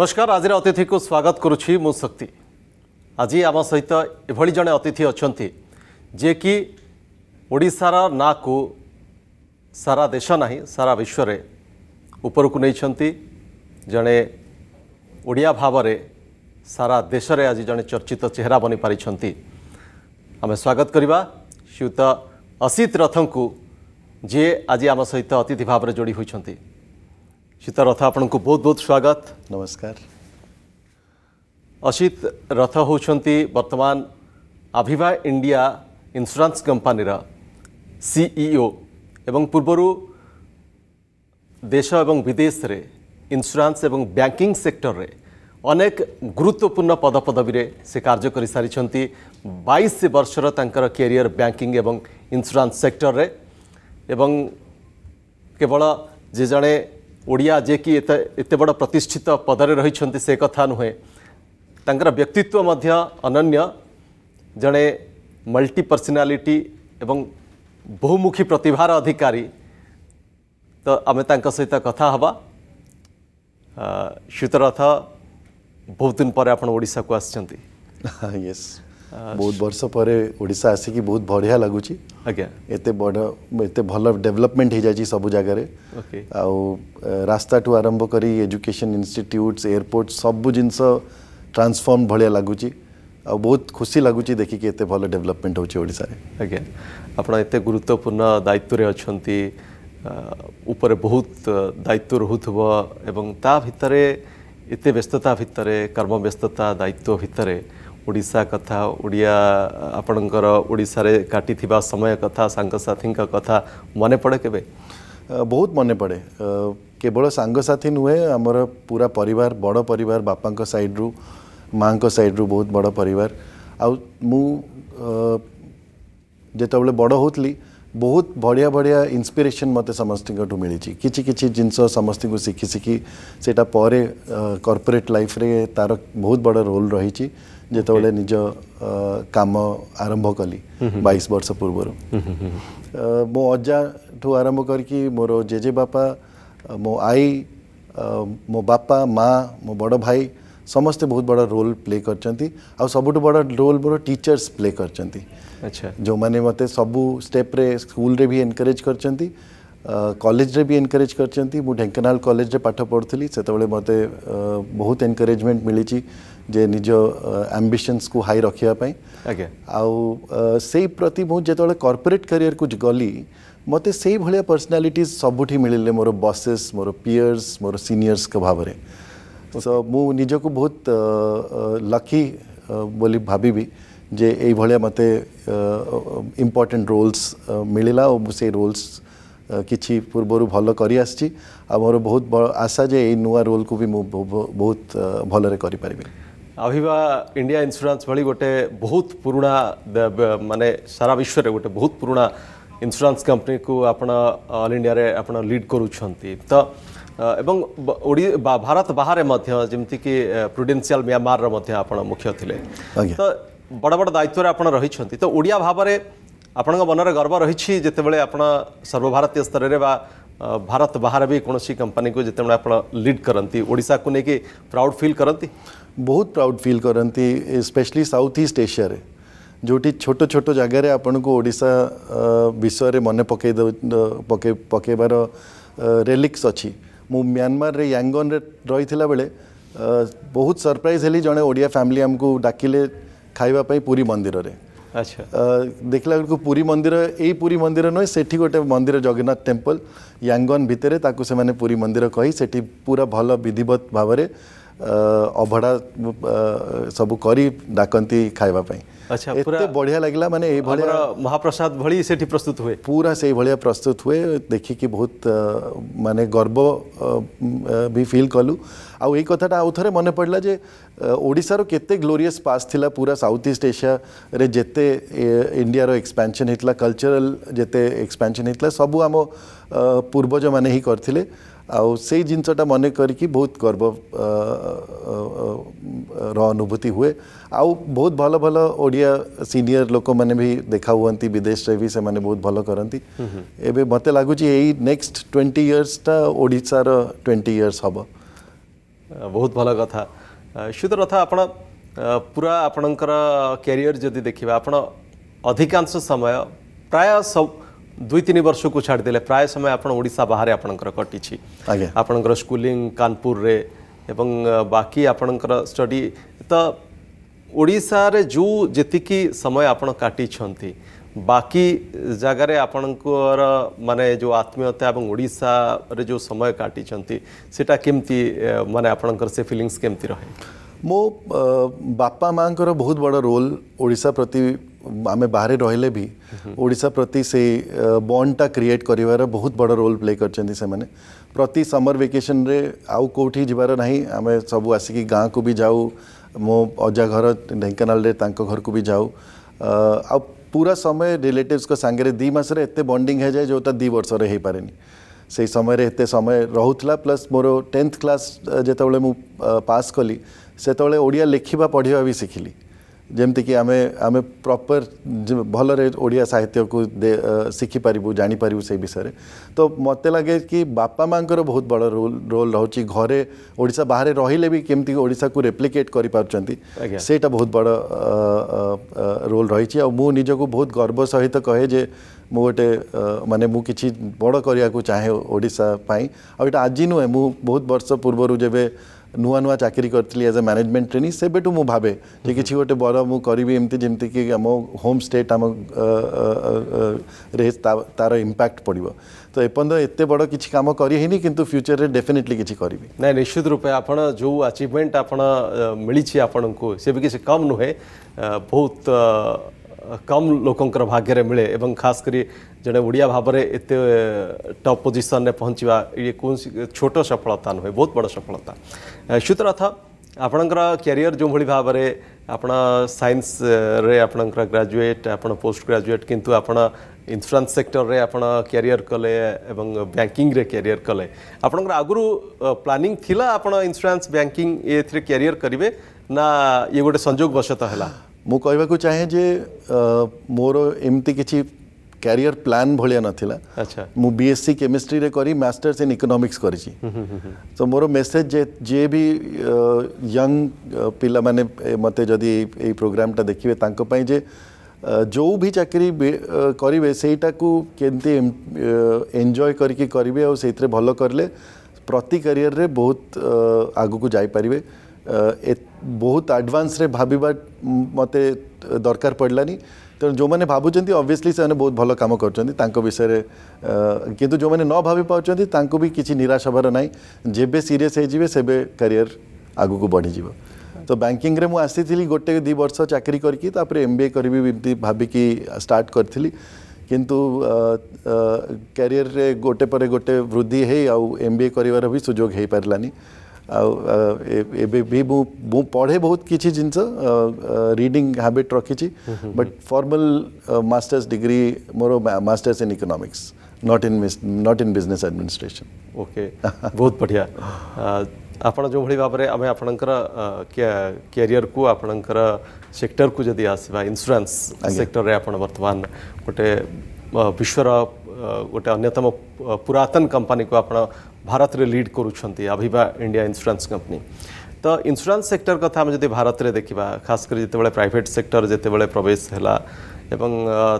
ନମସ୍କାର ଆଜିର ଅତିଥିକୁ ସ୍ୱାଗତ କରୁଛି ମୁଁ ଶକ୍ତି ଆଜି ଆମ ସହିତ ଏଭଳି ଜଣେ ଅତିଥି ଅଛନ୍ତି ଯିଏକି ଓଡ଼ିଶାର ନାଁକୁ ସାରା ଦେଶ ନାହିଁ ସାରା ବିଶ୍ୱରେ ଉପରକୁ ନେଇଛନ୍ତି ଜଣେ ଓଡ଼ିଆ ଭାବରେ ସାରା ଦେଶରେ ଆଜି ଜଣେ ଚର୍ଚ୍ଚିତ ଚେହେରା ବନିପାରିଛନ୍ତି ଆମେ ସ୍ୱାଗତ କରିବା ଶ୍ରୀୟୁତ ଅସିତ ରଥଙ୍କୁ ଯିଏ ଆଜି ଆମ ସହିତ ଅତିଥି ଭାବରେ ଯୋଡ଼ି ହୋଇଛନ୍ତି शीता रथ आपको बहुत बहुत स्वागत नमस्कार असित रथ होती बर्तमान आभिभा इंडिया इन्सुरान्स कंपानीर सीईओ एवं पूर्वर देश एवं विदेश रे इन्सुरान्स एवं बैंकिंग सेक्टर रे अनेक ଗୁରୁତ୍ୱପୂର୍ଣ୍ଣ ପଦପଦବୀରେ ସେ କାର୍ଯ୍ୟ କରିସାରିଛନ୍ତି ବାଇଶ ବର୍ଷର ତାଙ୍କର କ୍ୟାରିୟର ବ୍ୟାଙ୍କିଂ ଏବଂ सेक्टर ସେକ୍ଟରରେ ଏବଂ କେବଳ ଯେ ଜଣେ ओडिया जे कि एत बड़ प्रतिष्ठित पदर रही से कथा नुहे व्यक्तित्व अन्य जड़े मल्टी पर्सनालीटी एवं बहुमुखी प्रतिभार अधिकारी तो आम सहित कथा हवा शीतरथ बहुत दिन पर आपा को आस ବହୁତ ବର୍ଷ ପରେ ଓଡ଼ିଶା ଆସିକି ବହୁତ ବଢ଼ିଆ ଲାଗୁଛି ଆଜ୍ଞା ଏତେ ବଡ଼ ଏତେ ଭଲ ଡେଭଲପମେଣ୍ଟ ହେଇଯାଇଛି ସବୁ ଜାଗାରେ ଆଉ ରାସ୍ତାଠୁ ଆରମ୍ଭ କରି ଏଜୁକେସନ୍ ଇନଷ୍ଟିଟ୍ୟୁଟ୍ସ ଏୟାରପୋର୍ଟ ସବୁ ଜିନିଷ ଟ୍ରାନ୍ସଫର୍ମ ଭଳିଆ ଲାଗୁଛି ଆଉ ବହୁତ ଖୁସି ଲାଗୁଛି ଦେଖିକି ଏତେ ଭଲ ଡେଭଲପମେଣ୍ଟ ହେଉଛି ଓଡ଼ିଶାରେ ଆଜ୍ଞା ଆପଣ ଏତେ ଗୁରୁତ୍ୱପୂର୍ଣ୍ଣ ଦାୟିତ୍ୱରେ ଅଛନ୍ତି ଉପରେ ବହୁତ ଦାୟିତ୍ୱ ରହୁଥିବ ଏବଂ ତା ଭିତରେ ଏତେ ବ୍ୟସ୍ତତା ଭିତରେ କର୍ମ ବ୍ୟସ୍ତତା ଦାୟିତ୍ୱ ଭିତରେ ଓଡ଼ିଶା କଥା ଓଡ଼ିଆ ଆପଣଙ୍କର ଓଡ଼ିଶାରେ କାଟିଥିବା ସମୟ କଥା ସାଙ୍ଗସାଥୀଙ୍କ କଥା ମନେ ପଡ଼େ କେବେ ବହୁତ ମନେ ପଡ଼େ କେବଳ ସାଙ୍ଗସାଥୀ ନୁହେଁ ଆମର ପୁରା ପରିବାର ବଡ଼ ପରିବାର ବାପାଙ୍କ ସାଇଡ଼ରୁ ମାଆଙ୍କ ସାଇଡ଼ରୁ ବହୁତ ବଡ଼ ପରିବାର ଆଉ ମୁଁ ଯେତେବେଳେ ବଡ଼ ହେଉଥିଲି ବହୁତ ବଢ଼ିଆ ବଢ଼ିଆ ଇନ୍ସପିରେସନ୍ ମୋତେ ସମସ୍ତଙ୍କଠୁ ମିଳିଛି କିଛି କିଛି ଜିନିଷ ସମସ୍ତଙ୍କୁ ଶିଖି ଶିଖି ସେଇଟା ପରେ କର୍ପୋରେଟ୍ ଲାଇଫ୍ରେ ତା'ର ବହୁତ ବଡ଼ ରୋଲ୍ ରହିଛି जिते निज कम आरंभ कली बैश वर्ष पूर्व मो अजा ठू आरंभ मोर जेजे बापा मो आई मो बापा माँ मो बड़ भाई समस्ते बहुत बड़ा रोल प्ले कर सब बड़ रोल मोर टीचर्स प्ले कर जो मैंने मत सब स्टेप स्कूल भी एनकरेज कर କଲେଜରେ ବି ଏନକରେଜ୍ କରିଛନ୍ତି ମୁଁ ଢେଙ୍କାନାଳ କଲେଜରେ ପାଠ ପଢ଼ୁଥିଲି ସେତେବେଳେ ମୋତେ ବହୁତ ଏନକରେଜମେଣ୍ଟ ମିଳିଛି ଯେ ନିଜ ଆମ୍ବିସନ୍ସକୁ ହାଇ ରଖିବା ପାଇଁ ଆଜ୍ଞା ଆଉ ସେଇ ପ୍ରତି ମୁଁ ଯେତେବେଳେ କର୍ପୋରେଟ୍ କ୍ୟାରିୟରକୁ ଗଲି ମୋତେ ସେଇଭଳିଆ ପର୍ସନାଲିଟିଜ୍ ସବୁଠି ମିଳିଲେ ମୋର ବସେସ୍ ମୋର ପିୟର୍ସ ମୋର ସିନିୟର୍ସଙ୍କ ଭାବରେ ତ ମୁଁ ନିଜକୁ ବହୁତ ଲକି ବୋଲି ଭାବିବି ଯେ ଏଇଭଳିଆ ମୋତେ ଇମ୍ପୋର୍ଟାଣ୍ଟ ରୋଲ୍ସ ମିଳିଲା ଓ ମୁଁ ସେଇ ରୋଲ୍ସ কিছু পূর্বর ଭଲ করে আসছি ମୋର বহু আশা যে এই ନୂଆ রোল কু বহু ভালরে করে পারি আভিবা ইন্ডিয়া ইন্সুরান্স ভি গোটে বহু পুরোনা মানে সারা বিশ্বের গোটে বহু পুরোনা ইন্সুরান্স কোম্পানি কু আপনার অল ইন্ডিয়ার আপনার লিড করুছেন তো এবং ভারত বাহারে যেমি কি প্রুডেনসিয়াল মিয়ামার মধ্যে আপনার মুখ্য লে তো বড় বড় দায়িত্বরে আপনার রয়েছেন তো ওড়িয়া ভাবরে आपण मन गर्व रही जितेबले आप सर्वभारतीय स्तर में भारत बाहर भी कौन सी कंपनी को जिते आप लिड करती ओडा को लेकिन प्राउड फिल करती बहुत प्राउड फिल करती स्पेशली साउथ ईस्ट एशिया जोटी छोट छोट जगार आपण को ओडा विषय मन पक पक पकेबार रेलिक्स अच्छी मु म्यांमारे यांगन रही बेले बहुत सरप्राइज हैली जड़े ओडिया फैमिली आमको डाकिले खाईपी पूरी मंदिर আচ্ছা ଦେଖିଲା ବେଳକୁ ପୁରୀ ମନ୍ଦିର ଏଇ ପୁରୀ ମନ୍ଦିର ନୁହେଁ ସେଠି ଗୋଟେ ମନ୍ଦିର ଜଗନ୍ନାଥ ଟେମ୍ପଲ୍ ୟାଙ୍ଗନ୍ ଭିତରେ ତାକୁ ସେମାନେ ପୁରୀ ମନ୍ଦିର କହି ସେଠି ପୁରା ଭଲ ବିଧିବତ ଭାବରେ ଅଭଡ଼ା ସବୁ କରି ଡାକନ୍ତି ଖାଇବା ପାଇଁ अच्छा बढ़िया लगला मैंने महाप्रसाद भली से प्रस्तुत हुए पूरा से भाया प्रस्तुत हुए देखिकी बहुत माने गर्व भी फिल कलु आउ यही कथाटा आउ थे मन पड़ा जे के ग्लोरीयस पास थी पूरा साउथ ईस्ट एशिया जिते इंडियार एक्सपानसन होता कलचराल जिते एक्सपानसन होता सबू आम पूर्वज मैंने ही करते आई जिनसटा मन करी बहुत गर्व अनुभूति हुए आउ बहुत भल भल ओडिया सीनियर लोक मैंने भी देखा हूँ विदेश से भी से माने बहुत भल करती मत लगुच नेक्स्ट ट्वेंटी इयर्सटा ओडार ट्वेंटी इयर्स हम बहुत भल कथा सुधर कथा आप पूरा आपणकर क्यारि जदि देखा आप अधिकांश समय प्राय सब सव... दुई तीन वर्ष को छाड़दे प्राय समय आपशा बाहर आपटी आपण स्कूली कानपुर एवं बाकी आपणकर स्टडी तो ओडा जो जी समय आपटी बाकी जगार आपण को माने जो आत्मीयता एवं ओडा जो समय काटी सीटा केमती मान आपर फिलिंगस केमती रहे मो बापा माँ बहुत बड़ रोल ओडा प्रति आम बाहर रही भी ओडा प्रति से बंडटा क्रिएट कर बहुत बड़ रोल प्ले कर प्रति समर वेकेशन रे आउ कौटी जबार ना आम सब आसिक गाँ को भी जाऊ मो अजा घर ढेकानाल घर को भी जाऊ आ पूरा समय रिलेटिव्स को सांगे दी मस बंडिंग हो जाए जो दी वर्ष पारे से समय एत समय रोला प्लस मोर टेन्थ क्लास जिते पास कली से ओडिया लिखा पढ़ा भी शिखिली जमीक आम आम प्रपर भलि ओडिया साहित्य को शिखिपरबू जापर से विषय तो मत लगे कि बापा माँ बहुत बड़ रोल रोल रोचे घरे बाहर रही भी केमती ओडा को रेप्लिकेट करेटा बहुत बड़ रोल रही निजक बहुत गर्व सहित कहे जे मु गोटे मानने मुझे बड़ करने चाहे ओडापी आज नुहे मु बहुत वर्ष पूर्वर जब ନୂଆ ନୂଆ ଚାକିରି କରିଥିଲି ଏଜ୍ ଏ ମ୍ୟାନେଜମେଣ୍ଟ ଟ୍ରେନିଂ ସେବେଠୁ ମୁଁ ଭାବେ ଯେ କିଛି ଗୋଟେ ବଡ଼ ମୁଁ କରିବି ଏମିତି ଯେମିତିକି ଆମ ହୋମ୍ ଷ୍ଟେଟ୍ ଆମ ରେ ତାର ଇମ୍ପାକ୍ଟ ପଡ଼ିବ ତ ଏପର୍ଯ୍ୟନ୍ତ ଏତେ ବଡ଼ କିଛି କାମ କରିହେଇନି କିନ୍ତୁ ଫ୍ୟୁଚର୍ରେ ଡେଫିନେଟ୍ଲି କିଛି କରିବି ନାଇଁ ନିଶ୍ଚିତ ରୂପେ ଆପଣ ଯେଉଁ ଆଚିଭମେଣ୍ଟ ଆପଣ ମିଳିଛି ଆପଣଙ୍କୁ ସେ ବି କିଛି କମ୍ ନୁହେଁ ବହୁତ କମ୍ ଲୋକଙ୍କର ଭାଗ୍ୟରେ ମିଳେ ଏବଂ ଖାସ୍ କରି ଜଣେ ଓଡ଼ିଆ ଭାବରେ ଏତେ ଟପ୍ ପୋଜିସନ୍ରେ ପହଞ୍ଚିବା ଇଏ କୌଣସି ଛୋଟ ସଫଳତା ନୁହେଁ ବହୁତ ବଡ଼ ସଫଳତା श्रुतरथ ଆପଣଙ୍କର କ୍ୟାରିୟର ଯେଉଁଭଳି ଭାବରେ ଆପଣ ସାଇନ୍ସରେ ଆପଣଙ୍କର ଗ୍ରାଜୁଏଟ୍ ଆପଣ ପୋଷ୍ଟ ଗ୍ରାଜୁଏଟ୍ କିନ୍ତୁ ଆପଣ ଇନ୍ସୁରାନ୍ସ ସେକ୍ଟରରେ ଆପଣ କ୍ୟାରିୟର କଲେ ଏବଂ ବ୍ୟାଙ୍କିଂରେ କ୍ୟାରିୟର କଲେ ଆପଣଙ୍କର ଆଗରୁ ପ୍ଲାନିଂ ଥିଲା ଆପଣ ଇନ୍ସୁରାନ୍ସ ବ୍ୟାଙ୍କିଂ ଏଥିରେ କ୍ୟାରିୟର କରିବେ ନା ଇଏ ଗୋଟେ ସଂଯୋଗବଶତଃ ହେଲା ମୁଁ କହିବାକୁ ଚାହେଁ ଯେ ମୋର ଏମିତି କିଛି कैरियर प्लान भाया ना अच्छा मुझसी केमिस्ट्री रे करी मास्टर्स इन इकोनॉमिक्स कर तो मोर मेसेज जे जे भी यंग पिला माने मत जदि ए प्रोग्राम टा देखिवे तांको पई जे जो भी चाकरी करिवे सेईटा को केनती एन्जॉय करके करिवे और सेइतरे भलो करले प्रति करियर रे बहुत आगु को जाई परिवे बहुत आडभांस भाव मत दरकार पड़ानी तेना तो जो मैंने भावुं अभीयसली बहुत भल कम कर विषय कितु जो मैंने न भाई पाँचा भी किसी निराश हबार ना जब सीरीयस होजे से कैरियर आग को बढ़ीज तो बैंकिंग में मुझे गोटे दु बर्ष चाकरी करके एम बी ए करी भाविक स्टार्ट करी कि कैरियर गोटे पर गोटे वृद्धि है आउ बी ए कर सुजोग हो पारानी एबे पढ़े बहुत किसी जिनस रिडिंग हाबिट रखी but formal masters degree more masters in economics not in not in business administration okay बहुत बढ़िया जो ଆପଣ ଯେଉଁଭଳି ଭାବରେ ଆମେ ଆପଣଙ୍କର କ୍ୟାରିୟରକୁ ଆପଣଙ୍କର ସେକ୍ଟରକୁ ଯଦି ଆସିବା ଇନ୍ସୁରାନ୍ସ ସେକ୍ଟରରେ ଆପଣ ବର୍ତ୍ତମାନ गोटे विश्वर ଗୋଟେ ଅନ୍ୟତମ ପୁରାତନ କମ୍ପାନୀକୁ ଆପଣ ଭାରତରେ ଲିଡ୍ କରୁଛନ୍ତି ଆଭିବା ଇଣ୍ଡିଆ ଇନ୍ସୁରାନ୍ସ କମ୍ପାନୀ ତ ଇନ୍ସୁରାନ୍ସ ସେକ୍ଟର କଥା ଆମେ ଯଦି ଭାରତରେ ଦେଖିବା ଖାସ କରି ଯେତେବେଳେ ପ୍ରାଇଭେଟ୍ ସେକ୍ଟର ଯେତେବେଳେ ପ୍ରବେଶ ହେଲା ଏବଂ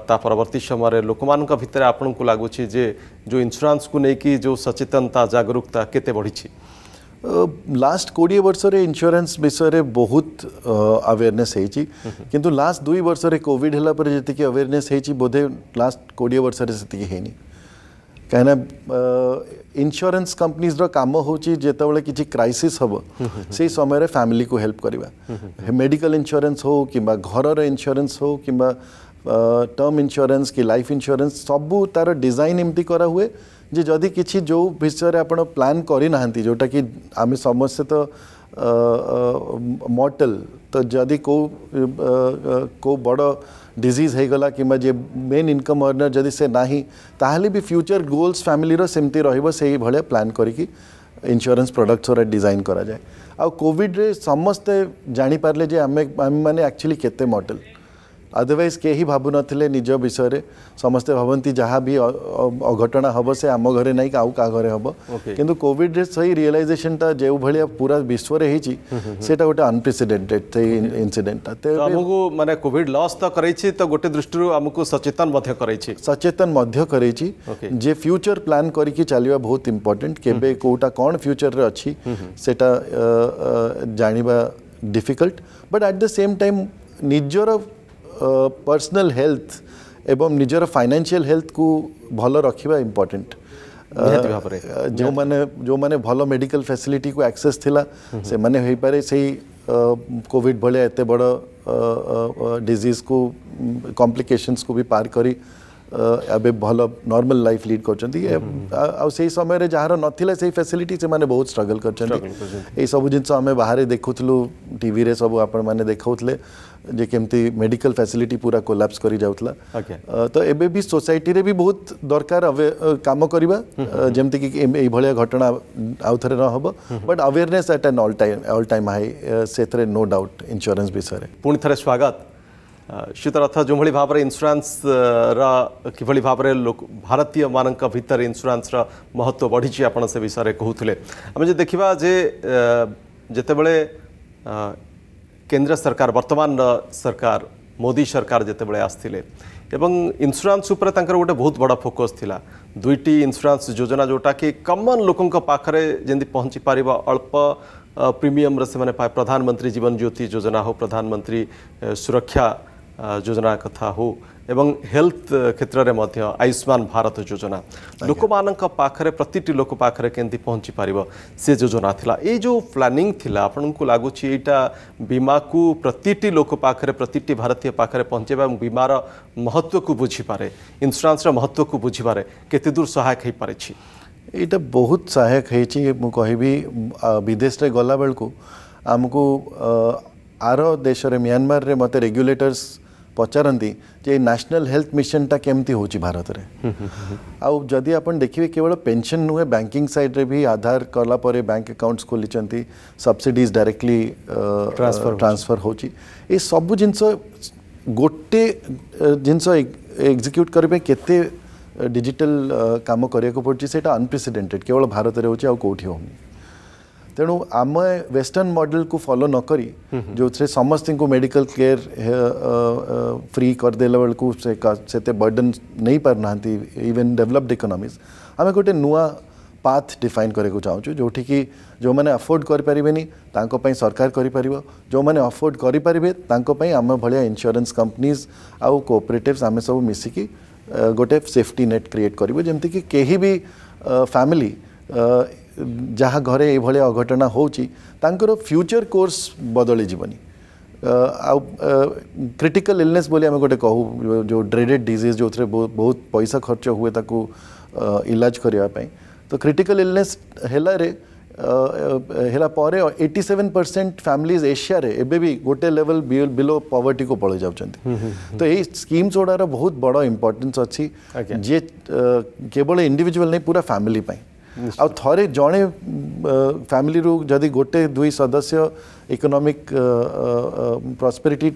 ତା ପରବର୍ତ୍ତୀ ସମୟରେ ଲୋକମାନଙ୍କ ଭିତରେ ଆପଣଙ୍କୁ ଲାଗୁଛି ଯେ ଯେଉଁ ଇନ୍ସୁରାନ୍ସକୁ ନେଇକି ଯେଉଁ ସଚେତନତା ଜାଗରୁକତା କେତେ ବଢ଼ିଛି ଲାଷ୍ଟ କୋଡ଼ିଏ ବର୍ଷରେ ଇନ୍ସୁରାନ୍ସ ବିଷୟରେ ବହୁତ ଆୱେରନେସ୍ ହେଇଛି କିନ୍ତୁ ଲାଷ୍ଟ ଦୁଇ ବର୍ଷରେ କୋଭିଡ଼ ହେଲା ପରେ ଯେତିକି ଆୱେରନେସ୍ ହେଇଛି ବୋଧେ ଲାଷ୍ଟ କୋଡ଼ିଏ ବର୍ଷରେ ସେତିକି ହେଇନି କାହିଁକିନା ଇନ୍ସୁରାନ୍ସ କମ୍ପାନୀଜର କାମ ହେଉଛି ଯେତେବେଳେ କିଛି କ୍ରାଇସିସ୍ ହେବ ସେଇ ସମୟରେ ଫ୍ୟାମିଲିକୁ ହେଲ୍ପ କରିବା ମେଡ଼ିକାଲ ଇନ୍ସୁରାନ୍ସ ହେଉ କିମ୍ବା ଘରର ଇନ୍ସୁରାନ୍ସ ହେଉ କିମ୍ବା ଟର୍ମ ଇନ୍ସୁରାନ୍ସ କି ଲାଇଫ୍ ଇନ୍ସୁରାନ୍ସ ସବୁ ତା'ର ଡିଜାଇନ୍ ଏମିତି କରାହୁଏ जे जदि किसी जो विषय आप प्लां करना जोटा कि आम समस्त तो मॉडल तो जदि को को बड़ डिजीज हो गला कि मेन इनकम अर्नर जदि से ना तो भी फ्यूचर गोल्स फैमिली सेमती रही भाया प्लां करी इन्स्योरेन्स प्रडक्ट सर डिजाइन कराए आ आउ कोविड रे समस्ते जापारे आम मैंने एक्चुअली केते ଅଦରୱାଇଜ୍ କେହି ଭାବୁନଥିଲେ ନିଜ ବିଷୟରେ ସମସ୍ତେ ଭାବନ୍ତି ଯାହା ବି ଅଘଟଣା ହେବ ସେ ଆମ ଘରେ ନାହିଁ ଆଉ କାହା ଘରେ ହେବ କିନ୍ତୁ କୋଭିଡ଼ରେ ସେଇ ରିଏଲାଇଜେସନଟା ଯେଉଁଭଳିଆ ପୁରା ବିଶ୍ୱରେ ହେଇଛି ସେଇଟା ଗୋଟେ ଅନପ୍ରେସିଡେଣ୍ଟେଡ୍ ସେଇ ଇନସିଡେଣ୍ଟଟା ଆମକୁ ମାନେ କୋଭିଡ଼ ଲସ୍ ତ କରେଇଛି ତ ଗୋଟେ ଦୃଷ୍ଟିରୁ ଆମକୁ ସଚେତନ ମଧ୍ୟ କରେଇଛି ସଚେତନ ମଧ୍ୟ କରେଇଛି ଯେ ଫ୍ୟୁଚର ପ୍ଲାନ୍ କରିକି ଚାଲିବା ବହୁତ ଇମ୍ପୋର୍ଟାଣ୍ଟ କେବେ କେଉଁଟା କ'ଣ ଫ୍ୟୁଚରରେ ଅଛି ସେଇଟା ଜାଣିବା difficult but at the same time ନିଜର पर्सनल हेल्थ एवं निजर फाइनेंशियल हेल्थ को भल रखा इम्पोर्टेंट जो माने जो मैंने भल मेडिकल फैसिलिटी को एक्सेस थिला हम्म। से माने हो पारे से कोविड भाया एत बड़ डिजीज को कॉम्प्लिकेशंस को भी पार करी एबे भल नॉर्मल लाइफ लीड कर समय रे ना से फैसिलिटी से माने बहुत स्ट्रगल कर सब जिन बाहर देखुल टी सब आपने देखते जे मेडिकल फैसिलिटी पूरा कोलाप्स कर जाऊला तो एबे भी सोसाइटी रे भी बहुत दरकार कम करवा जमती कि भाया घटना आउ थे न हो but awareness at an all time all time high से नो डाउट इंश्योरेंस विषय पुणे स्वागत ಶಿತರಥ ಜುಂಬಳಿ ಭಾವರ ಇನ್ಸುರಾನ್ಸ್ರ ಕಿಭಳಿ ಭಾವರೆ ಭಾರತೀಯ ಮಾನಕ ଭିତରେ ଇନ୍ସୁରାନ୍ସର ମହତ୍ତ୍ୱ ବଢ଼ିଛି ଆପଣ ସେ ବିଷୟରେ କହୁଥିଲେ ଆମେ ଯଦି ଦେଖିବା ଯେ ଯେତେବେଳେ କେନ୍ଦ୍ର ସରକାର ବର୍ତ୍ତମାନର ସରକାର ମୋଦି ସରକାର ଯେତେବେଳେ ଆସିଥିଲେ ଏବଂ ଇନ୍ସୁରାନ୍ସ ଉପରେ ତାଙ୍କର ଗୋଟେ ବହୁତ ବଡ଼ ଫୋକସ୍ ଥିଲା ଦୁଇଟି ଇନ୍ସୁରାନ୍ସ ଯୋଜନା ଯେଉଁଟାକି କମନ୍ ଲୋକଙ୍କ ପାଖରେ ଯେମିତି ପହଞ୍ଚି ପାରିବ ଅଳ୍ପ ପ୍ରିମିୟମ୍ରେ ସେମାନେ ପ୍ରଧାନମନ୍ତ୍ରୀ ଜୀବନ ଜ୍ୟୋତି ଯୋଜନା ହେଉ ପ୍ରଧାନମନ୍ତ୍ରୀ ସୁରକ୍ଷା योजना कथा हो एवं हेल्थ क्षेत्र में आयुष्मान भारत योजना लोक मान पाखे प्रति लोक पाखे केमती पहुँची पार से योजना थी ये जो प्लानिंग आपन को लगुच यहाँ बीमा को प्रति लोक पाखे प्रति भारतीय पाखे पहुँचे बीमार महत्व को बुझीपे इन्सुरांस महत्व को बुझीपे केते दूर सहायक हो पारे ଏଇଟା बहुत सहायक हो ମୁଁ କହିବି ବିଦେଶରେ ଗଲାବେଳକୁ ଆମକୁ ଆର ଦେଶରେ ମିଆଁମାରରେ ମୋତେ ପଚାରନ୍ତି ଯେ ଏଇ ନ୍ୟାସନାଲ୍ ହେଲ୍ଥ ମିଶନଟା କେମିତି ହେଉଛି ଭାରତରେ ଆଉ ଯଦି ଆପଣ ଦେଖିବେ କେବଳ ପେନ୍ସନ୍ ନୁହେଁ ବ୍ୟାଙ୍କିଂ ସାଇଡ଼୍ରେ ବି ଆଧାର କଲା ପରେ ବ୍ୟାଙ୍କ ଆକାଉଣ୍ଟସ୍ ଖୋଲିଛନ୍ତି ସବସିଡ଼ିଜ୍ ଡାଇରେକ୍ଟଲି ଟ୍ରାନ୍ସଫର ହେଉଛି ଏ ସବୁ ଜିନିଷ ଗୋଟେ ଜିନିଷ ଏକ୍ଜିକ୍ୟୁଟ୍ କରିବା ପାଇଁ କେତେ ଡିଜିଟାଲ କାମ କରିବାକୁ ପଡ଼ୁଛି ସେଇଟା ଅନପ୍ରେସିଡେଣ୍ଟେଡ଼ କେବଳ ଭାରତରେ ହେଉଛି ଆଉ କେଉଁଠି ହେଉନି तेणु आम वेस्टर्न मॉडल को फॉलो नक जो थे समस्त मेडिकल केयर फ्री करदे बेलू से बर्डन नहीं पार ना इवेन डेवलपड इकोनोमिज आम गोटे नुआ पाथ डिफाइन करने को चाहूँ जो कि जो मैंने अफोर्ड करें सरकार कर जो मैंने अफोर्ड करें आम भाया इन्स्योरेन्स कंपनीज आउ कोअपरेटिवस आम सब मिसिकी गोटे सेफ्टी नेट क्रिएट करी भी फैमिली जहाँ घरे ये अघटन होकर फ्यूचर कोर्स बदली जीवन आ क्रिटिकल इलनेस गोटे कहू जो ड्रेडेड डिजीज जो थे बहुत पैसा खर्च हुए इलाज करने तो क्रिटिकल इलनेस हेला परे 87 परसेंट फैमिलीज एशिया रे एबे भी गोटे लेवल बिलो पॉवर्टी को पड़े जा हम्म, हम्म, हम्म। तो ये स्कीम्स गुड़ार बहुत बड़ इम्पोर्टेन्स अच्छी जे केवल इंडिविजुअल नहीं पूरा फैमिली आ थे जड़े फैमिली रू जदि गोटे दुई सदस्य इकोनोमिक प्रस्पेरीटी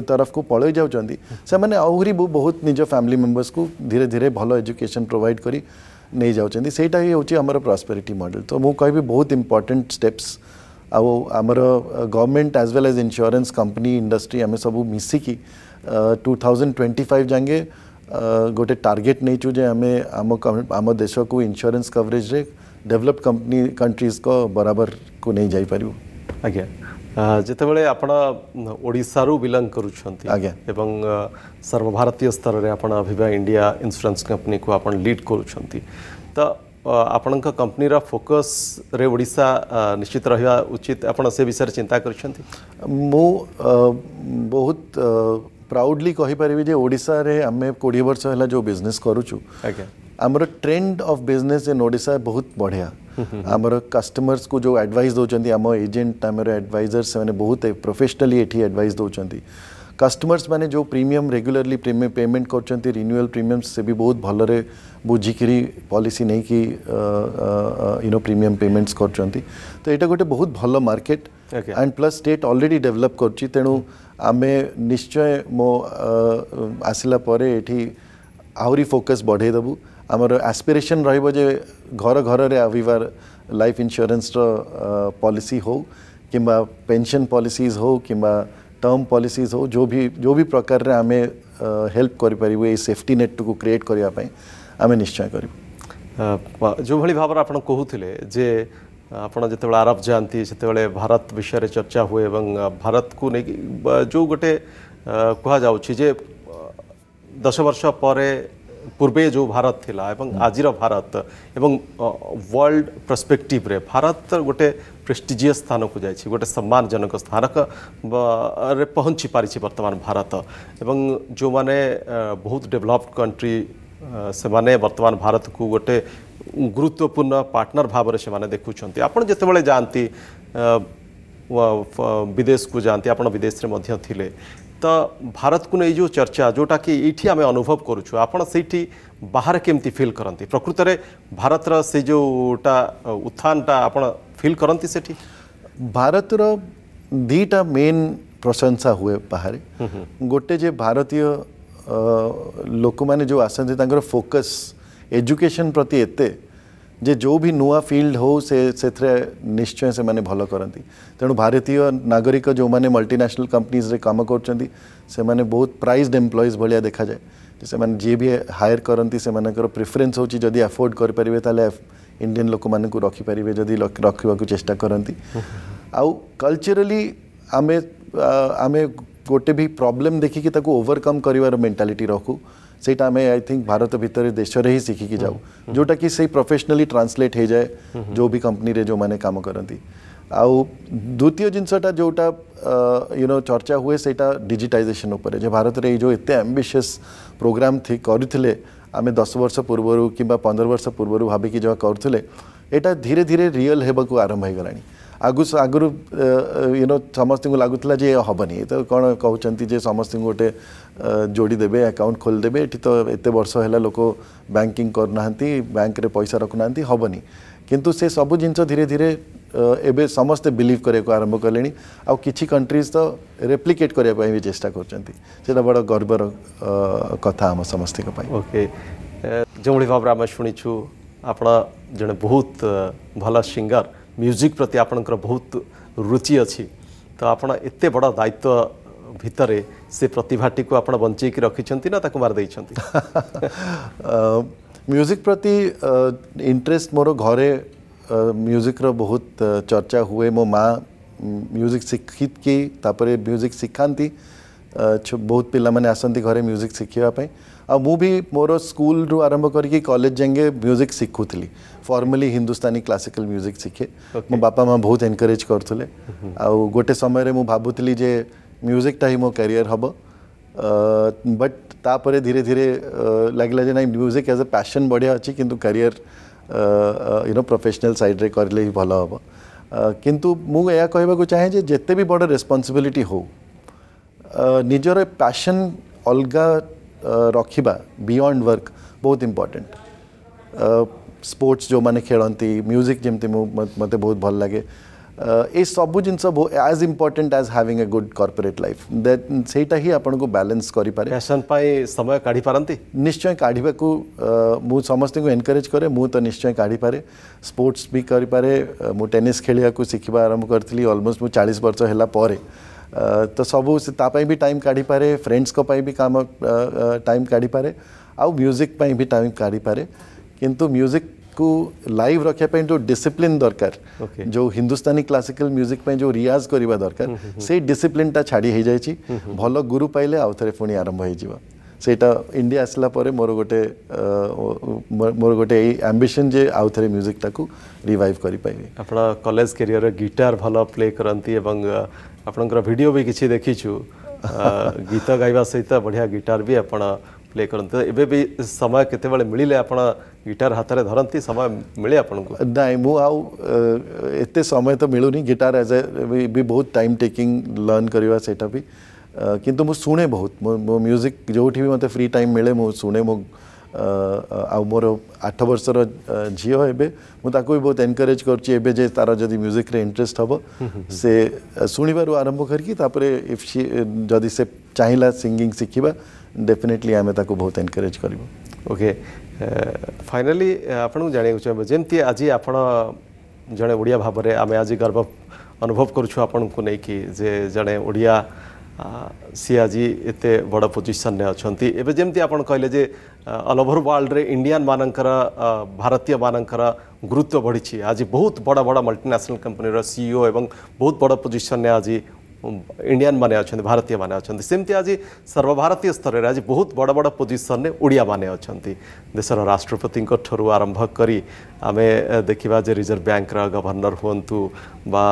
तरफ को पलि जाने आहरी बहुत निज फैमिली मेम्बर्स को धीरे धीरे भल एजुकेशन प्रोवाइड कर नहीं जाटा ही हूँ आम प्रस्पेरीटी मडेल तो मुझे कह बहुत इम्पोर्टाट स्टेप्स आमर government as well as insurance company industry आम सब मिसिकी टू थाउजेंड ट्वेंटी फाइव जांगे गोटे टार्गेट नहींचु जे आम आम आम देश को insurance coverage develop company countries को बराबर को नहीं जापर आज्ञा जितेबले आपशार बिलंग कर सर्वभारतीय स्तर में आज अभिवा इंडिया इन्सुरांस कंपनी को आज लिड कर आपण कंपनी फोकस रे ओडा निश्चित रहा उचित आपय चिंता कर बहुत प्राउडली पारि कहीपरि ओडारे आम कोड़े वर्ष है जो बिजनेस करुचु आमर ट्रेंड ऑफ बिजनेस इन ओडा बहुत बढ़िया आमर कस्टमर्स को जो एडवाइस दौरान आम एजेंट आम एडवाइजर्स से बहुत प्रोफेशनली एटी एडवाइस दौरान कस्टमर्स मैंने जो प्रीमियम रेगुलरली प्रीमियम पेमेंट कर रिन्यूअल प्रीमियम से भी बहुत भलि बुझिकी पॉलिसी नहीं कि यू नो प्रीमियम पेमेंट्स कर तो ये गोटे बहुत भल market and plus state already develop कर तेणु आम निश्चय मो आसला ये आहरी फोकस बढ़ेदबू आमर आस्पिरेसन रे घर घर रविवार लाइफ इन्स्योरेन्स पॉलिसी हो कि पेंशन पॉलिसीज हो कि टर्म पॉलिसीज हो जो भी जो भी प्रकार रे आमे हेल्प कर सेफ्टी नेट को क्रिएट करने आमे निश्चय कर जो भाव आप कहते जे ଆପଣ ଯେତେବେଳେ ଆରବ ଯାଆନ୍ତି ସେତେବେଳେ ଭାରତ ବିଷୟରେ ଚର୍ଚ୍ଚା ହୁଏ ଏବଂ ଭାରତକୁ ନେଇକି ଯେଉଁ ଗୋଟେ କୁହାଯାଉଛି ଯେ ଦଶ ବର୍ଷ ପରେ ପୂର୍ବେ ଯେଉଁ ଭାରତ ଥିଲା ଏବଂ ଆଜିର ଭାରତ ଏବଂ ୱାର୍ଲଡ ପର୍ସପେକ୍ଟିଭ୍ରେ ଭାରତ ଗୋଟେ ପ୍ରେଷ୍ଟିଜିୟସ୍ ସ୍ଥାନକୁ ଯାଇଛି ଗୋଟେ ସମ୍ମାନଜନକ ସ୍ଥାନରେ ପହଞ୍ଚି ପାରିଛି ବର୍ତ୍ତମାନ ଭାରତ ଏବଂ ଯେଉଁମାନେ ବହୁତ ଡେଭଲପ୍ଡ କଣ୍ଟ୍ରି ସେମାନେ ବର୍ତ୍ତମାନ ଭାରତକୁ ଗୋଟେ গুরুত্বপূর্ণ পার্টনার ভাবে সে দেখুছেন আপনার যেতবে যাতে বিদেশকু যাতে আপনার বিদেশে মধ্যে তো ভারতকু নিয়ে যে চর্চা যেটা কি এইটি আমি অনুভব করছু আপনার সেইটি বাহারে কেমতি ফিল করতে প্রকৃতরে ভারতর সেই যেটা উত্থানটা আপনার ফিল করতে সেটি ভারতর দুইটা মেন প্রশংসা হুয়ে বাহারে গোটে যে ভারতীয় লোকমানে যে আসতে তাঁর ফোকস ଏଜୁକେସନ୍ ପ୍ରତି ଏତେ ଯେ ଯେଉଁ ବି ନୂଆ ଫିଲ୍ଡ ହେଉ ସେ ସେଥିରେ ନିଶ୍ଚୟ ସେମାନେ ଭଲ କରନ୍ତି ତେଣୁ ଭାରତୀୟ ନାଗରିକ ଯେଉଁମାନେ ମଲ୍ଟିନ୍ୟାସନାଲ୍ କମ୍ପାନୀଜ୍ରେ କାମ କରୁଛନ୍ତି ସେମାନେ ବହୁତ ପ୍ରାଇଜ୍ ଏମ୍ପ୍ଲୟିଜ୍ ଭଳିଆ ଦେଖାଯାଏ ଯେ ସେମାନେ ଯିଏ ବି ହାୟର କରନ୍ତି ସେମାନଙ୍କର ପ୍ରିଫରେନ୍ସ ହେଉଛି ଯଦି ଆଫୋର୍ଡ଼ କରିପାରିବେ ତାହେଲେ ଇଣ୍ଡିଆନ୍ ଲୋକମାନଙ୍କୁ ରଖିପାରିବେ ଯଦି ରଖିବାକୁ ଚେଷ୍ଟା କରନ୍ତି ଆଉ କଲଚରାଲି ଆମେ ଆମେ ଗୋଟେ ବି ପ୍ରୋବ୍ଲେମ୍ ଦେଖିକି ତାକୁ ଓଭରକମ୍ କରିବାର ମେଣ୍ଟାଲିଟି ରଖୁ ସେଇଟା ଆମେ ଆଇ ଥିଙ୍କ ଭାରତ ଭିତରେ ଦେଶରେ ହିଁ ଶିଖିକି ଯାଉ ଯେଉଁଟାକି ସେଇ ପ୍ରଫେସନାଲି ଟ୍ରାନ୍ସଲେଟ୍ ହେଇଯାଏ ଯେଉଁ ବି କମ୍ପାନୀରେ ଯେଉଁମାନେ କାମ କରନ୍ତି ଆଉ ଦ୍ୱିତୀୟ ଜିନିଷଟା ଯେଉଁଟା ୟୁନୋ ଚର୍ଚ୍ଚା ହୁଏ ସେଇଟା ଡିଜିଟାଇଜେସନ୍ ଉପରେ ଯେ ଭାରତରେ ଏଇ ଯେଉଁ ଏତେ ଆମ୍ବିସିୟସ୍ ପ୍ରୋଗ୍ରାମ୍ କରିଥିଲେ ଆମେ ଦଶ ବର୍ଷ ପୂର୍ବରୁ କିମ୍ବା ପନ୍ଦର ବର୍ଷ ପୂର୍ବରୁ ଭାବିକି ଯାହା କରୁଥିଲେ ଏଇଟା ଧୀରେ ଧୀରେ ରିଅଲ୍ ହେବାକୁ ଆରମ୍ଭ ହେଇଗଲାଣି আগু ଆଗରୁ ୟୁ ନୋ ସମସ୍ତଙ୍କୁ ଲାଗୁଥିଲା ଯେ ହେବନି ତ କ'ଣ କହୁଛନ୍ତି ଯେ ସମସ୍ତଙ୍କୁ ଗୋଟେ ଯୋଡ଼ିଦେବେ ଆକାଉଣ୍ଟ ଖୋଲିଦେବେ ଏଠି ତ ଏତେ ବର୍ଷ ହେଲା ଲୋକ ବ୍ୟାଙ୍କିଂ କରୁନାହାନ୍ତି ବ୍ୟାଙ୍କରେ ପଇସା ରଖୁନାହାନ୍ତି ହେବନି କିନ୍ତୁ ସେ ସବୁ ଜିନିଷ ଧୀରେ ଧୀରେ ଏବେ ସମସ୍ତେ ବିଲିଭ୍ କରିବାକୁ ଆରମ୍ଭ କଲେଣି ଆଉ କିଛି କଣ୍ଟ୍ରିଜ୍ ତ ରେପ୍ଲିକେଟ୍ କରିବା ପାଇଁ ବି ଚେଷ୍ଟା କରୁଛନ୍ତି ସେଇଟା ବଡ଼ ଗର୍ବର କଥା ଆମ ସମସ୍ତଙ୍କ ପାଇଁ ଓକେ ଯେଉଁଭଳି ଭାବରେ ଆମେ ଶୁଣିଛୁ ଆପଣ ଜଣେ ବହୁତ ଭଲ ସିଙ୍ଗର ମ୍ୟୁଜିକ୍ ପ୍ରତି ଆପଣଙ୍କର ବହୁତ ରୁଚି ଅଛି ତ ଆପଣ ଏତେ ବଡ଼ ଦାୟିତ୍ୱ ଭିତରେ ସେ ପ୍ରତିଭାଟିକୁ ଆପଣ ବଞ୍ଚେଇକି ରଖିଛନ୍ତି ନା ତାକୁ ମାରିଦେଇଛନ୍ତି ମ୍ୟୁଜିକ୍ ପ୍ରତି ଇଣ୍ଟରେଷ୍ଟ ମୋର ଘରେ ମ୍ୟୁଜିକ୍ର ବହୁତ ଚର୍ଚ୍ଚା ହୁଏ ମୋ ମା' ମ୍ୟୁଜିକ୍ ଶିଖିକି ତାପରେ ମ୍ୟୁଜିକ୍ ଶିଖାନ୍ତି बहुत पे आसती घरे म्यूजिक शिखापी आ मुँह भी मोर स्कूल रु आरंभ करके कॉलेज जाएंगे म्यूजिक शिखुली फॉर्मली हिंदुस्तानी क्लासिकल म्यूजिक शिखे okay. मो बापा माँ बहुत एनकरेज करते आउ गोटे समय रे मु भावुली जे म्यूजिकटा ही मो करियर हम बट तापर धीरे धीरे लगला जे ना म्यूजिक एज अ पैशन बढ़िया अच्छी किंतु career you know professional side रे कर ले भल हम किंतु मुझे कहवाक चाहे जे जिते भी बड़ रेस्पनसबिलिटी हो निजर पैशन अलग रखा बियंड वर्क बहुत इम्पोर्टेंट स्पोर्ट्स जो मैंने खेलती म्यूजिक जमी मत बहुत भल लगे ये सब जिन as important as having a good corporate life that से ही बैलेंस कर समय काढ़ी पारती निश्चय काढ़ा मुझ समस्त एनकरेज करे मुझे तो निश्चय काढ़ी पारे स्पोर्ट्स भी करेनिस् खेल टेनिस शिखा आरंभ करी अलमोस्ट मुझे चालीस वर्ष होगापर तो सब से टाइम काढ़ी पारे फ्रेंड्स को पाई भी काम टाइम काढ़ी पारे आउ म्यूजिक पाई भी टाइम काढ़ी पारे किंतु म्यूजिक को लाइव रखिया पे जो डिसिप्लिन दरकार okay. जो हिंदुस्तानी क्लासिकल म्यूजिक पे जो रियाज करिबा दरकार हम्म, हम्म, हम्म। से डिसिप्लिन टा छाडी हे जाय छी गुरु पाइले आउ थे पुनी आरंभ हो ସେଇଟା ଇଣ୍ଡିଆ ଆସିଲା ପରେ ମୋର ଗୋଟେ ମୋର ଗୋଟେ ଏଇ ଆମ୍ବିସନ୍ ଯେ ଆଉ ଥରେ ମ୍ୟୁଜିକ୍ଟାକୁ ରିଭାଇଭ୍ କରିପାରିବି ଆପଣ କଲେଜ କ୍ୟାରିୟର ଗିଟାର ଭଲ ପ୍ଲେ କରନ୍ତି ଏବଂ ଆପଣଙ୍କର ଭିଡ଼ିଓ ବି କିଛି ଦେଖିଛୁ ଗୀତ ଗାଇବା ସହିତ ବଢ଼ିଆ ଗିଟାର ବି ଆପଣ ପ୍ଲେ କରନ୍ତି ଏବେ ବି ସମୟ କେତେବେଳେ ମିଳିଲେ ଆପଣ ଗିଟାର ହାତରେ ଧରନ୍ତି ସମୟ ମିଳେ ଆପଣଙ୍କୁ ନାଇଁ ମୁଁ ଆଉ ଏତେ ସମୟ ତ ମିଳୁନି ଗିଟାର ଆଜ୍ ଏ ବି ବହୁତ ଟାଇମ୍ ଟେକିଂ ଲର୍ଣ୍ଣ କରିବା ସେଇଟା ବି किंतु मु शुणे बहुत मो म्यूजिक जो भी मतलब फ्री टाइम मिले मुझे मो आ मोर आठ बर्षर झील एवं मुझे भी बहुत एनकरेज कर तार जब म्यूजिक रे इंटरेस्ट हम से शुणवर आरंभ करापर इफ सी जदि से चाहला सिंगिंग शिखा डेफिनेटली आम बहुत एनकरेज कर ओके फाइनाली आप जानक चाहिए जमी आज आप जड़े ओडिया भाव में आम आज गर्व अनुभव करें ओडिया ସିଏ ଆଜି ଏତେ ବଡ଼ ପୋଜିସନରେ ଅଛନ୍ତି ଏବେ ଯେମିତି ଆପଣ କହିଲେ ଯେ ଅଲ୍ ଓଭର୍ ୱାର୍ଲଡ଼ରେ ଇଣ୍ଡିଆନମାନଙ୍କର ଭାରତୀୟମାନଙ୍କର ଗୁରୁତ୍ୱ ବଢ଼ିଛି ଆଜି ବହୁତ ବଡ଼ ବଡ଼ ମଲ୍ଟିନ୍ୟାସନାଲ୍ କମ୍ପାନୀର ସିଇଓ ଏବଂ ବହୁତ ବଡ଼ ପୋଜିସନରେ ଆଜି ইন্ডিয়ান মানে অনেক ভারতীয় মানে অনেক সেমতি আজ সর্বভারতীয় স্তরের আজ বহুত বড় বড় পজিশনে ওড়িয়া মানে অনেক দেশের রাষ্ট্রপতি ঠার আরম্ভ করে আমি দেখা যে রিজর্ভ ব্যাঙ্কর গভর্নর হুঁতু বা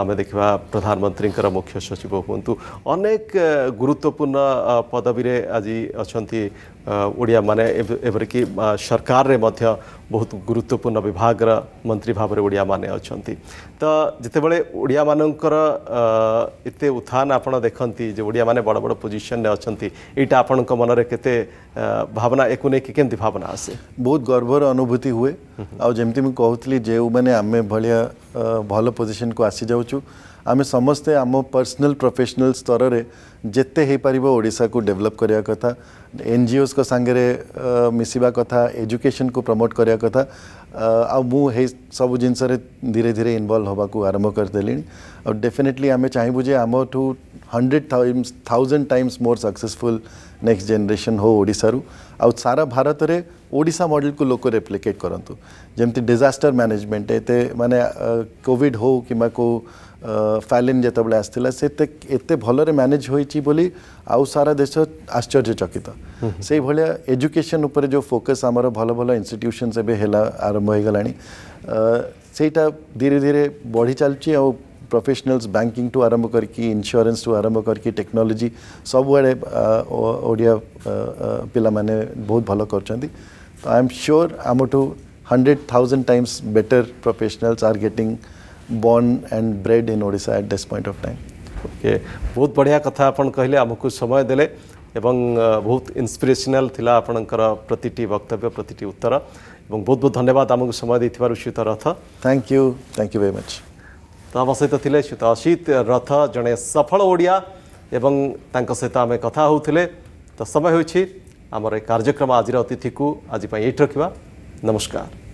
আমি দেখা প্রধানমন্ত্রী মুখ্য সচিব হুঁতু অনেক গুরুত্বপূর্ণ পদবীরে আজ অনেক ओडिया माने की सरकार बहुत गुरुत्वपूर्ण विभाग मंत्री भाव ओडिया माने अच्छा तो जितेबले ओडिया मान इते उत्थान आप देखती ओडिया माने बड़ बड़ पोजिशन अच्छा यहाँ आपण मनरे के भावना एक नहीं कि भावना आसे बहुत गर्वर अनुभूति हुए हम्म। आमती मुझे कहूली जो मैंने आम भाया भल पोजिशन को आसी जाऊँ आम समस्ते आम पर्सनाल प्रफेसनाल स्तर में जिते हो पार ओडा को डेभलप करने कथा एन जी ओस मिसा कथा एजुकेशन को प्रमोट करने कथा आ सब जिनस धीरे धीरे इनवल्व होगा आरंभ करदे डेफिनेटली आम चाहिए आम ठू hundred thousand times more successful next generation हो ओडारू आउ सारा भारत में ओडा मडेल को लोक रेप्लिकेट करूँ जमी डिजास्टर मैनेजमेंट एत मैंने कोविड हो कि को ଫାଲିନ୍ ଯେତେବେଳେ ଆସିଥିଲା ସେ ଏତେ ଭଲରେ ମ୍ୟାନେଜ୍ ହୋଇଛି ବୋଲି ଆଉ ସାରା ଦେଶ ଆଶ୍ଚର୍ଯ୍ୟଚକିତ ସେଇଭଳିଆ ଏଜୁକେସନ୍ ଉପରେ ଯେଉଁ ଫୋକସ୍ ଆମର ଭଲ ଭଲ ଇନଷ୍ଟିଟ୍ୟୁସନ୍ସ ଏବେ ହେଲା ଆରମ୍ଭ ହୋଇଗଲାଣି ସେଇଟା ଧୀରେ ଧୀରେ ବଢ଼ି ଚାଲିଛି ଆଉ प्रोफेसनाल्स बैंकिंग टू आरंभ करके टू आरंभ करके टेक्नोलोजी सबुआड़े ओडिया पाने बहुत भल कर तो आई एम श्योर आमठू hundred thousand times better professionals are getting born and bred in ओडा at this point of time okay बहुत बढ़िया कथा आप कहले आमको समय दे बहुत ବହୁତ थी आपणकर प्रति वक्तव्य ବକ୍ତବ୍ୟ उत्तर ଉତ୍ତର बहुत बहुत धन्यवाद आमको समय ସମୟ ଦେଇଥିବାରୁ Ushit Rath thank you thank you very ତାହା ଆମ ସହିତ ଥିଲେ ସୁତାଶିତ ରଥ ଜଣେ ସଫଳ ଓଡ଼ିଆ ଏବଂ ତାଙ୍କ ସହିତ ଆମେ କଥା ହେଉଥିଲେ ତ ସମୟ ହେଉଛି ଆମର ଏ କାର୍ଯ୍ୟକ୍ରମ ଆଜିର ଅତିଥିକୁ ଆଜି ପାଇଁ ଏଇଠି ରଖିବା ନମସ୍କାର